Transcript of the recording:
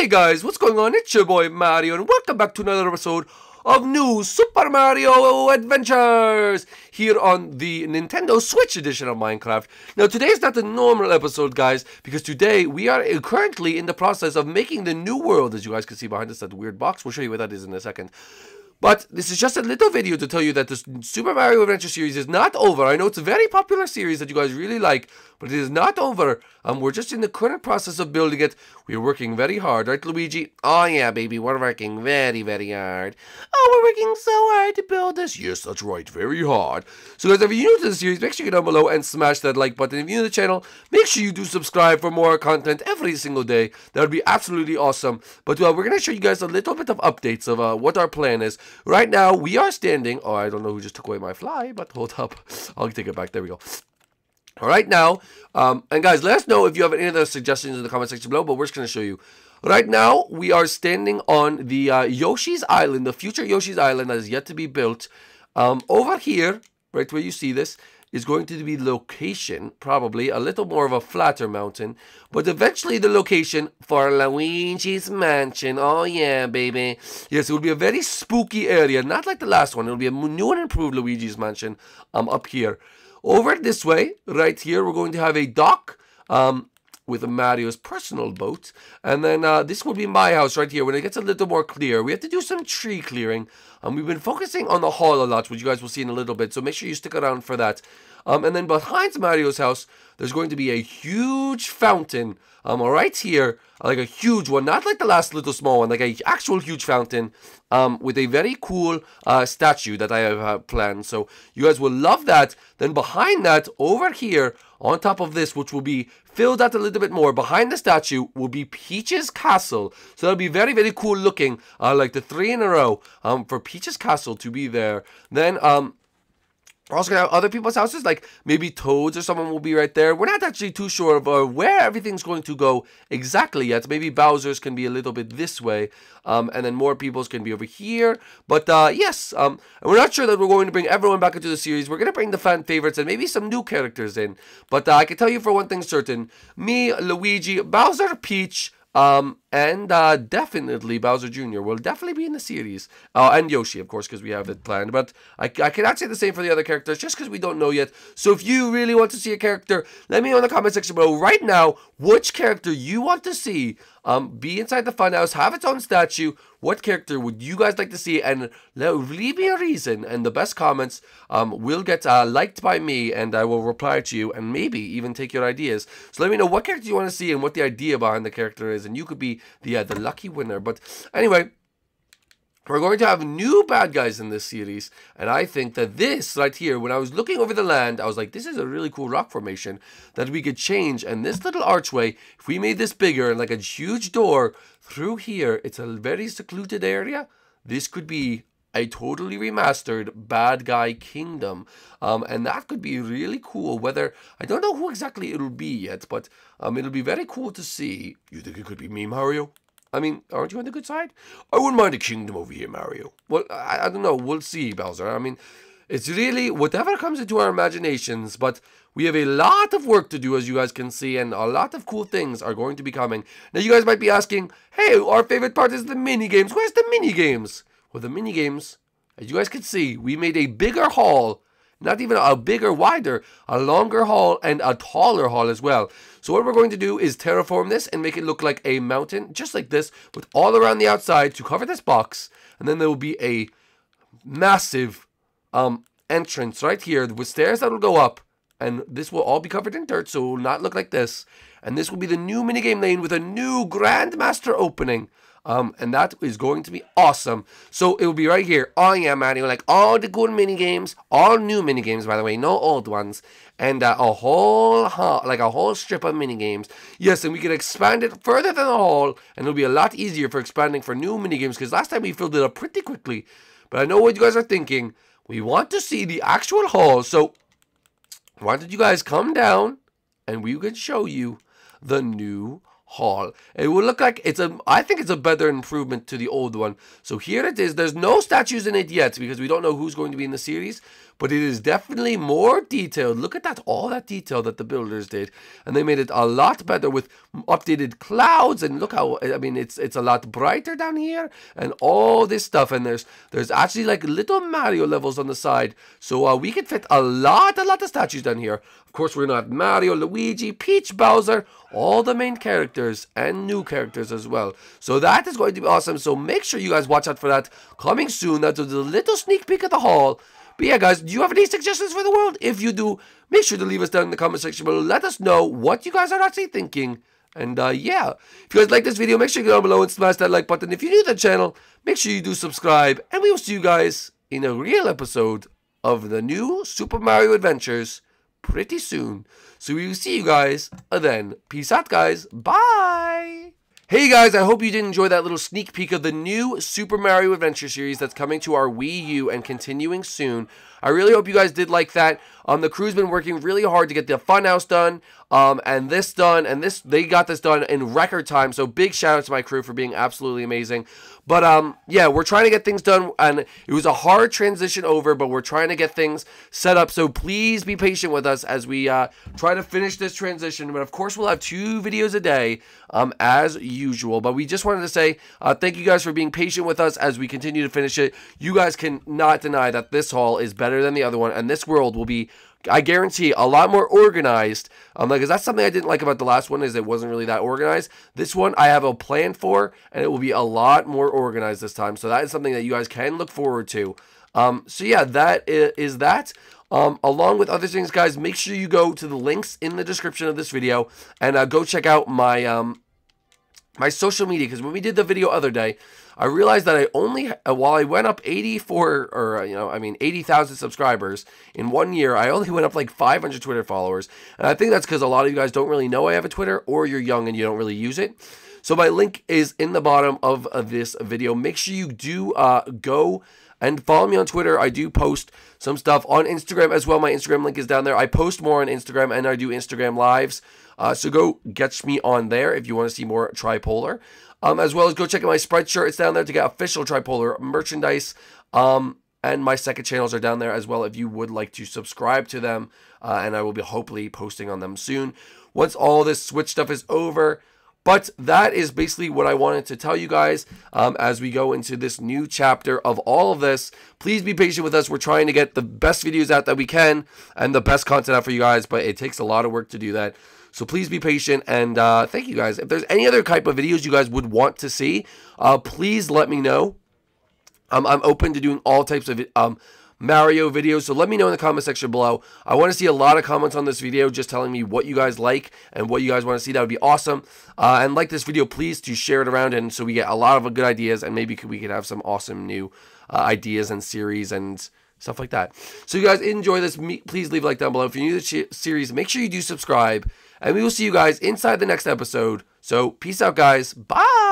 Hey guys, what's going on? It's your boy Mario and welcome back to another episode of new Super Mario Adventures here on the Nintendo Switch edition of Minecraft. Now today is not a normal episode guys because today we are currently in the process of making the new world as you guys can see behind us that weird box. We'll show you what that is in a second. But this is just a little video to tell you that the Super Mario Adventure series is not over. I know it's a very popular series that you guys really like, but it is not over. Um, we're just in the current process of building it. We're working very hard, right, Luigi? Oh, yeah, baby, we're working very, very hard. Oh, we're working so hard to build this. Yes, that's right, very hard. So, guys, if you're new to the series, make sure you go down below and smash that like button. If you're new to the channel, make sure you do subscribe for more content every single day. That would be absolutely awesome. But we're going to show you guys a little bit of updates of uh, what our plan is. Right now, we are standing. Oh, I don't know who just took away my fly, but hold up. I'll take it back. There we go. All right, now, um, and guys, let us know if you have any other suggestions in the comment section below, but we're just going to show you. Right now, we are standing on the uh, Yoshi's Island, the future Yoshi's Island that is yet to be built. Um, over here, right where you see this, is going to be location, probably a little more of a flatter mountain, but eventually the location for Luigi's Mansion. Oh yeah, baby. Yes, it will be a very spooky area, not like the last one. It will be a new and improved Luigi's Mansion um, up here. Over this way, right here, we're going to have a dock um, with Mario's personal boat. And then uh, this will be my house right here. When it gets a little more clear, we have to do some tree clearing. And we've been focusing on the hall a lot, which you guys will see in a little bit, so make sure you stick around for that. Um, and then behind Mario's house, there's going to be a huge fountain um, right here, like a huge one, not like the last little small one, like an actual huge fountain um, with a very cool uh, statue that I have uh, planned. So you guys will love that. Then behind that, over here, on top of this, which will be filled out a little bit more, behind the statue will be Peach's Castle. So that'll be very, very cool looking, uh, like the three in a row um, for Peach's Castle to be there. Then, um, we're also gonna have other people's houses, like maybe Toads or someone will be right there. We're not actually too sure of uh, where everything's going to go exactly yet. Maybe Bowser's can be a little bit this way, um, and then more people's can be over here. But uh, yes, um, we're not sure that we're going to bring everyone back into the series. We're gonna bring the fan favorites and maybe some new characters in. But uh, I can tell you for one thing certain: me, Luigi, Bowser, Peach, um, and uh, definitely Bowser Jr. will definitely be in the series. Uh, and Yoshi, of course, because we have it planned. But I, I, cannot say the same for the other characters just because we don't know yet. So if you really want to see a character, let me know in the comment section below right now which character you want to see um, be inside the funhouse, have its own statue. What character would you guys like to see? And leave me a reason. And the best comments um, will get uh, liked by me and I will reply to you and maybe even take your ideas. So let me know what character you want to see and what the idea behind the character is. And you could be the uh, the lucky winner. But anyway. We're going to have new bad guys in this series, and I think that this right here, when I was looking over the land, I was like, this is a really cool rock formation that we could change, and this little archway, if we made this bigger and like a huge door through here, it's a very secluded area, this could be a totally remastered Bad Guy Kingdom. Um, and that could be really cool, whether, I don't know who exactly it'll be yet, but um, it'll be very cool to see. You think it could be me, Mario? I mean, aren't you on the good side? I wouldn't mind a kingdom over here, Mario. Well, I, I don't know, we'll see, Bowser. I mean, it's really whatever comes into our imaginations, but we have a lot of work to do, as you guys can see, and a lot of cool things are going to be coming. Now, you guys might be asking, hey, our favorite part is the mini games. Where's the mini games? with the mini games, as you guys can see, we made a bigger hall, not even a bigger, wider, a longer hall and a taller hall as well. So what we're going to do is terraform this and make it look like a mountain, just like this, with all around the outside to cover this box. And then there will be a massive um, entrance right here with stairs that will go up. And this will all be covered in dirt, so it will not look like this. And this will be the new minigame lane with a new Grandmaster opening. Um, and that is going to be awesome. So it will be right here. Oh yeah, Mario, like all the good mini games, all new mini games, by the way, no old ones, and uh, a whole huh, like a whole strip of mini games. Yes, and we can expand it further than the whole, and it'll be a lot easier for expanding for new mini games because last time we filled it up pretty quickly. But I know what you guys are thinking. We want to see the actual hall, so why don't you guys come down and we can show you the new hall. It would look like it's a, I think it's a better improvement to the old one. So here it is. There's no statues in it yet because we don't know who's going to be in the series but it is definitely more detailed. Look at that, all that detail that the builders did. And they made it a lot better with updated clouds. And look how, I mean, it's it's a lot brighter down here and all this stuff. And there's there's actually like little Mario levels on the side. So uh, we could fit a lot, a lot of statues down here. Of course, we're not Mario, Luigi, Peach, Bowser, all the main characters and new characters as well. So that is going to be awesome. So make sure you guys watch out for that coming soon. That's a little sneak peek at the hall. But yeah, guys, do you have any suggestions for the world? If you do, make sure to leave us down in the comment section below. Let us know what you guys are actually thinking. And uh, yeah, if you guys like this video, make sure you go down below and smash that like button. If you're new to the channel, make sure you do subscribe. And we will see you guys in a real episode of the new Super Mario Adventures pretty soon. So we will see you guys then. Peace out, guys. Bye. Hey guys, I hope you did enjoy that little sneak peek of the new Super Mario Adventure series that's coming to our Wii U and continuing soon I really hope you guys did like that. Um, the crew's been working really hard to get the funhouse done, um, and this done, and this they got this done in record time. So big shout out to my crew for being absolutely amazing. But um, yeah, we're trying to get things done, and it was a hard transition over, but we're trying to get things set up. So please be patient with us as we uh, try to finish this transition. But of course, we'll have two videos a day um, as usual. But we just wanted to say uh, thank you guys for being patient with us as we continue to finish it. You guys cannot deny that this haul is better better than the other one, and this world will be, I guarantee, a lot more organized. Um, because that's something I didn't like about the last one is it wasn't really that organized. This one I have a plan for, and it will be a lot more organized this time. So that is something that you guys can look forward to. Um, so yeah, that is, is that. Um, along with other things, guys, make sure you go to the links in the description of this video and uh, go check out my um, my social media because when we did the video other day, I realized that I only, uh, while I went up 84, or, uh, you know, I mean, 80,000 subscribers in one year, I only went up like 500 Twitter followers. And I think that's because a lot of you guys don't really know I have a Twitter, or you're young and you don't really use it. So my link is in the bottom of this video. Make sure you do uh, go and follow me on Twitter. I do post some stuff on Instagram as well. My Instagram link is down there. I post more on Instagram and I do Instagram lives. Uh, so go get me on there if you want to see more Tripolar. Um, as well as go check out my Spreadshirt. It's down there to get official Tripolar merchandise. Um, and my second channels are down there as well if you would like to subscribe to them. Uh, and I will be hopefully posting on them soon. Once all this Switch stuff is over, but that is basically what I wanted to tell you guys um, as we go into this new chapter of all of this. Please be patient with us. We're trying to get the best videos out that we can and the best content out for you guys, but it takes a lot of work to do that. So please be patient and uh, thank you guys. If there's any other type of videos you guys would want to see, uh, please let me know. Um, I'm open to doing all types of um, Mario videos. So let me know in the comment section below. I want to see a lot of comments on this video just telling me what you guys like and what you guys want to see. That would be awesome. Uh, and like this video, please to share it around and so we get a lot of good ideas and maybe we could have some awesome new uh, ideas and series and stuff like that. So you guys enjoy this. Please leave a like down below. If you're new to the series, make sure you do subscribe. And we will see you guys inside the next episode. So peace out, guys. Bye.